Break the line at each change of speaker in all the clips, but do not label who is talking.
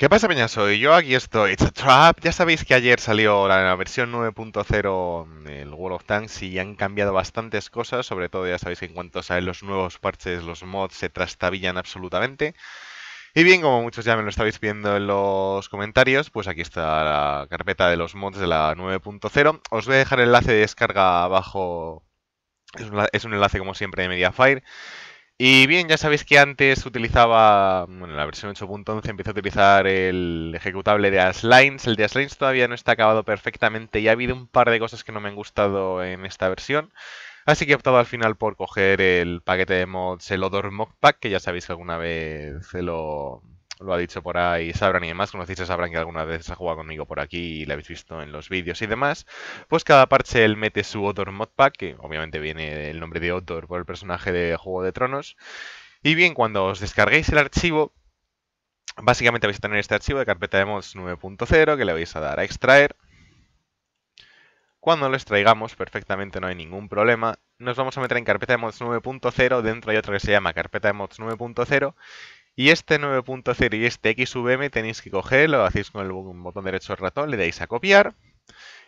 ¿Qué pasa, Peña? Soy yo aquí estoy. It's a trap. Ya sabéis que ayer salió la versión 9.0 del mm, World of Tanks y han cambiado bastantes cosas. Sobre todo, ya sabéis que en cuanto salen los nuevos parches, los mods se trastabillan absolutamente. Y bien, como muchos ya me lo estabais viendo en los comentarios, pues aquí está la carpeta de los mods de la 9.0. Os voy a dejar el enlace de descarga abajo. es un enlace, como siempre, de Mediafire. Y bien, ya sabéis que antes utilizaba, bueno, en la versión 8.11 empecé a utilizar el ejecutable de Aslines. El de Aslines todavía no está acabado perfectamente y ha habido un par de cosas que no me han gustado en esta versión. Así que he optado al final por coger el paquete de mods, el Odor Modpack, que ya sabéis que alguna vez se lo, lo ha dicho por ahí Sabran y demás, conocéis a Sabran que alguna vez ha jugado conmigo por aquí y la habéis visto en los vídeos y demás, pues cada parche él mete su Otor Modpack, que obviamente viene el nombre de Otor por el personaje de Juego de Tronos, y bien, cuando os descarguéis el archivo, básicamente vais a tener este archivo de carpeta de mods 9.0 que le vais a dar a extraer, cuando lo extraigamos perfectamente no hay ningún problema. Nos vamos a meter en carpeta de mods 9.0. Dentro hay otro que se llama carpeta de mods 9.0. Y este 9.0 y este XVM tenéis que coger, lo hacéis con el botón derecho del ratón, le dais a copiar.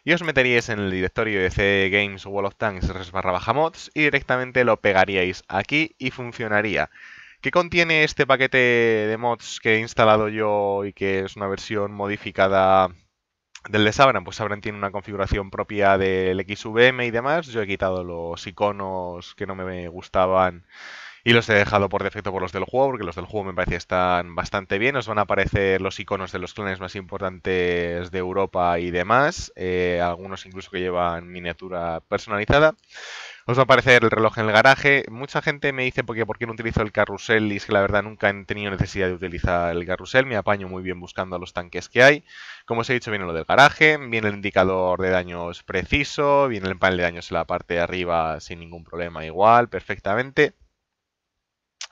Y os meteríais en el directorio de C Games Wall of Tanks barra baja mods y directamente lo pegaríais aquí y funcionaría. ¿Qué contiene este paquete de mods que he instalado yo y que es una versión modificada del de Sabran? Pues Sabran tiene una configuración propia del XVM y demás. Yo he quitado los iconos que no me gustaban y los he dejado por defecto por los del juego, porque los del juego me parece que están bastante bien. Os van a aparecer los iconos de los clones más importantes de Europa y demás, eh, algunos incluso que llevan miniatura personalizada. Os va a aparecer el reloj en el garaje. Mucha gente me dice porque por qué no utilizo el carrusel y es que la verdad nunca he tenido necesidad de utilizar el carrusel. Me apaño muy bien buscando los tanques que hay. Como os he dicho, viene lo del garaje, viene el indicador de daños preciso, viene el panel de daños en la parte de arriba sin ningún problema igual, perfectamente.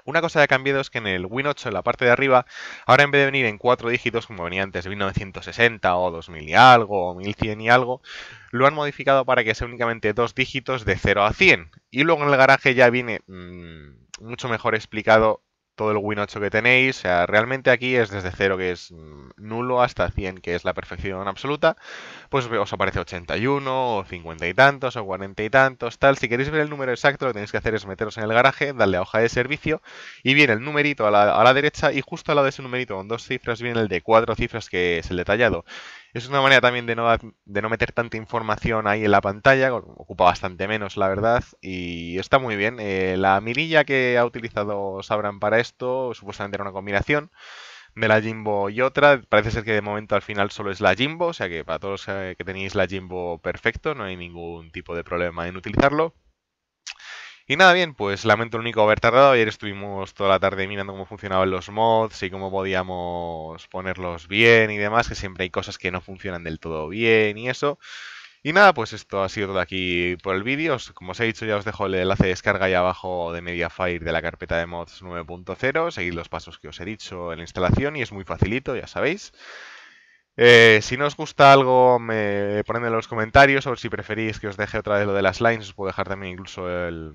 Una cosa que ha cambiado es que en el Win 8, en la parte de arriba, ahora en vez de venir en cuatro dígitos como venía antes, 1960 o 2000 y algo, o 1100 y algo, lo han modificado para que sea únicamente dos dígitos de 0 a 100. Y luego en el garaje ya viene mm, mucho mejor explicado todo el Win 8 que tenéis. O sea, realmente aquí es desde 0, que es mm, nulo, hasta 100, que es la perfección absoluta. Pues os aparece 81, o 50 y tantos, o 40 y tantos, tal. Si queréis ver el número exacto, lo que tenéis que hacer es meteros en el garaje, darle a hoja de servicio, y viene el numerito a la, a la derecha, y justo al lado de ese numerito con dos cifras viene el de cuatro cifras, que es el detallado. Es una manera también de no, meter tanta información ahí en la pantalla, ocupa bastante menos, la verdad, y está muy bien. Eh, la mirilla que ha utilizado Sabran para esto supuestamente era una combinación de la Jimbo y otra. Parece ser que de momento al final solo es la Jimbo, o sea que para todos eh, que tenéis la Jimbo perfecto, no hay ningún tipo de problema en utilizarlo. Y nada, bien, pues lamento el único haber tardado. Ayer estuvimos toda la tarde mirando cómo funcionaban los mods y cómo podíamos ponerlos bien y demás, que siempre hay cosas que no funcionan del todo bien y eso. Y nada, pues esto ha sido todo aquí por el vídeo. Como os he dicho, ya os dejo el enlace de descarga ahí abajo de Mediafire de la carpeta de mods 9.0. Seguid los pasos que os he dicho en la instalación y es muy facilito, ya sabéis. Eh, si no os gusta algo, me en los comentarios o si preferís que os deje otra vez lo de las lines, os puedo dejar también incluso el,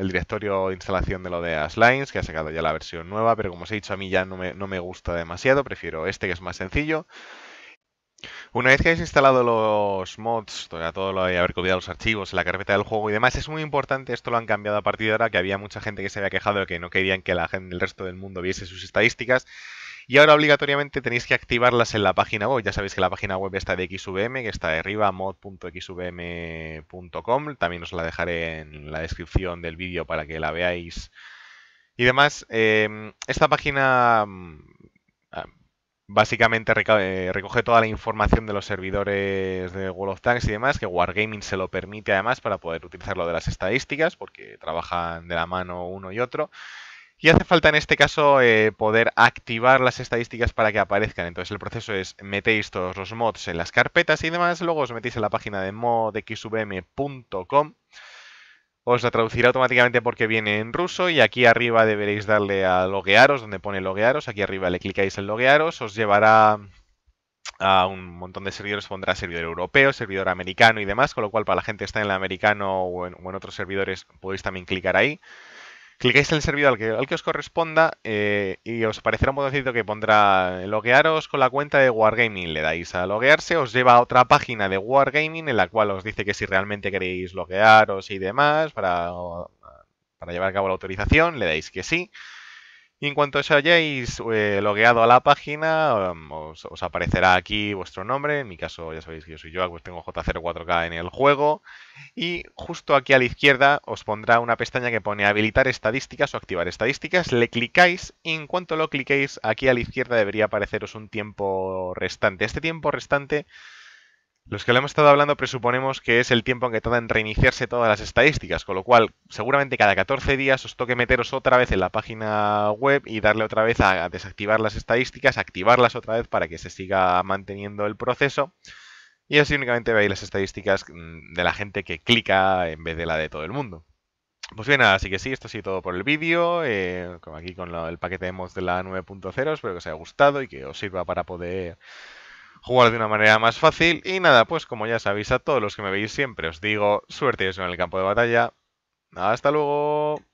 el directorio de instalación de lo de Aslines, que ha sacado ya la versión nueva, pero como os he dicho, a mí ya no me, no me gusta demasiado, prefiero este que es más sencillo. Una vez que hayáis instalado los mods, todo lo de haber copiado los archivos, la carpeta del juego y demás, es muy importante, esto lo han cambiado a partir de ahora, que había mucha gente que se había quejado de que no querían que la gente, del resto del mundo viese sus estadísticas, y ahora obligatoriamente tenéis que activarlas en la página web. Ya sabéis que la página web está de XVM, que está de arriba, mod.xvm.com. También os la dejaré en la descripción del vídeo para que la veáis. Y demás, em, esta página mm, ah, básicamente eh, recoge toda la información de los servidores de World of Tanks y demás, que Wargaming se lo permite además para poder utilizar lo de las estadísticas, porque trabajan de la mano uno y otro. Y hace falta en este caso eh, poder activar las estadísticas para que aparezcan. Entonces el proceso es metéis todos los mods en las carpetas y demás, luego os metéis en la página de modxvm.com. Os la traducirá automáticamente porque viene en ruso y aquí arriba deberéis darle a loguearos, donde pone loguearos. Aquí arriba le clicáis en loguearos, os llevará a un montón de servidores, pondrá servidor europeo, servidor americano y demás, con lo cual para la gente que está en el americano o o en otros servidores podéis también clicar ahí. Clicáis en el servidor al que, os corresponda eh, y os aparecerá un botoncito que pondrá eh, loguearos con la cuenta de Wargaming. Le dais a loguearse, os lleva a otra página de Wargaming en la cual os dice que si realmente queréis loguearos y demás para, para llevar a cabo la autorización, le dais que sí. Y en cuanto os hayáis eh, logueado a la página, um, os, aparecerá aquí vuestro nombre. En mi caso, ya sabéis que yo soy yo, pues tengo J04K en el juego. Y justo aquí a la izquierda os pondrá una pestaña que pone habilitar estadísticas o activar estadísticas. Le clicáis y en cuanto lo cliquéis, aquí a la izquierda debería apareceros un tiempo restante. Este tiempo restante los que lo hemos estado hablando presuponemos que es el tiempo en que tarda en reiniciarse todas las estadísticas, con lo cual seguramente cada 14 días os toque meteros otra vez en la página web y darle otra vez a desactivar las estadísticas, activarlas otra vez para que se siga manteniendo el proceso. Y así únicamente veis las estadísticas mm, de la gente que clica en vez de la de todo el mundo. Pues bien, así que sí, esto ha sido todo por el vídeo, eh, como aquí con el paquete de de la 9.0, espero que os haya gustado y que os sirva para poder jugar de una manera más fácil. Y nada, pues como ya sabéis a todos los que me veis siempre, os digo suerte y eso en el campo de batalla. Hasta luego.